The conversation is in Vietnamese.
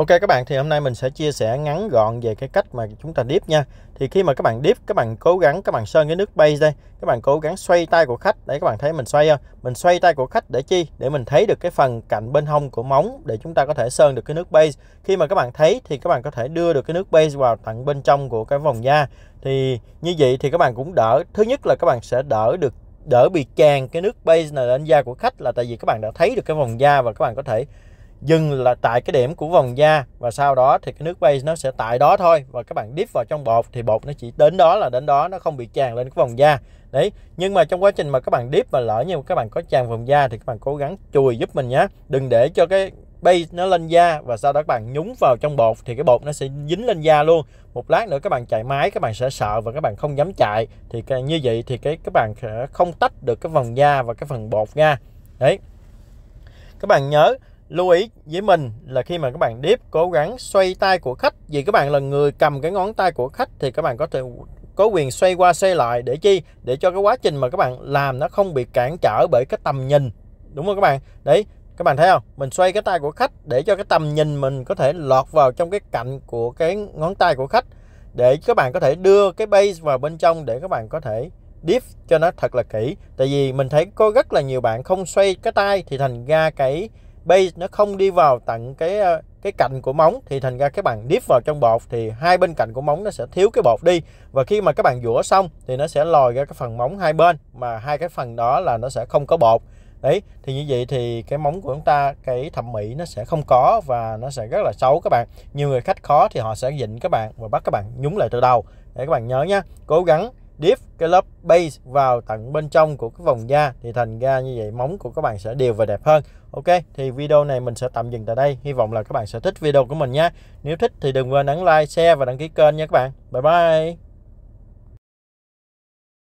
Ok các bạn thì hôm nay mình sẽ chia sẻ ngắn gọn về cái cách mà chúng ta điếp nha. Thì khi mà các bạn điếp các bạn cố gắng các bạn sơn cái nước base đây, các bạn cố gắng xoay tay của khách để các bạn thấy mình xoay không? Mình xoay tay của khách để chi? Để mình thấy được cái phần cạnh bên hông của móng để chúng ta có thể sơn được cái nước base. Khi mà các bạn thấy thì các bạn có thể đưa được cái nước base vào tận bên trong của cái vòng da. Thì như vậy thì các bạn cũng đỡ. Thứ nhất là các bạn sẽ đỡ được đỡ bị tràn cái nước base này lên da của khách là tại vì các bạn đã thấy được cái vòng da và các bạn có thể dừng là tại cái điểm của vòng da và sau đó thì cái nước bay nó sẽ tại đó thôi và các bạn dip vào trong bột thì bột nó chỉ đến đó là đến đó nó không bị tràn lên cái vòng da đấy nhưng mà trong quá trình mà các bạn dip mà lỡ như các bạn có tràn vòng da thì các bạn cố gắng chùi giúp mình nhé đừng để cho cái bay nó lên da và sau đó các bạn nhúng vào trong bột thì cái bột nó sẽ dính lên da luôn một lát nữa các bạn chạy máy các bạn sẽ sợ và các bạn không dám chạy thì như vậy thì cái các bạn sẽ không tách được cái vòng da và cái phần bột ra đấy các bạn nhớ lưu ý với mình là khi mà các bạn điếp cố gắng xoay tay của khách vì các bạn là người cầm cái ngón tay của khách thì các bạn có thể có quyền xoay qua xoay lại để chi để cho cái quá trình mà các bạn làm nó không bị cản trở bởi cái tầm nhìn đúng không các bạn đấy các bạn thấy không mình xoay cái tay của khách để cho cái tầm nhìn mình có thể lọt vào trong cái cạnh của cái ngón tay của khách để các bạn có thể đưa cái base vào bên trong để các bạn có thể deep cho nó thật là kỹ tại vì mình thấy có rất là nhiều bạn không xoay cái tay thì thành ra cái base nó không đi vào tận cái ờ, cái cạnh của móng thì thành ra các bạn dip vào trong bột thì hai bên cạnh của móng nó sẽ thiếu cái bột đi và khi mà các bạn rửa xong thì nó sẽ lòi ra cái phần móng hai bên mà hai cái phần đó là nó sẽ không có bột đấy thì như vậy thì cái móng của chúng ta cái thẩm mỹ nó sẽ không có và nó sẽ rất là xấu các bạn nhiều người khách khó thì họ sẽ dịnh các bạn và bắt các bạn nhúng lại từ đầu để các bạn nhớ nhé cố gắng deep cái lớp base vào tận bên trong của cái vòng da thì thành ra như vậy móng của các bạn sẽ đều và đẹp hơn ok thì video này mình sẽ tạm dừng tại đây hy vọng là các bạn sẽ thích video của mình nhé nếu thích thì đừng quên ấn like share và đăng ký kênh nha các bạn bye bye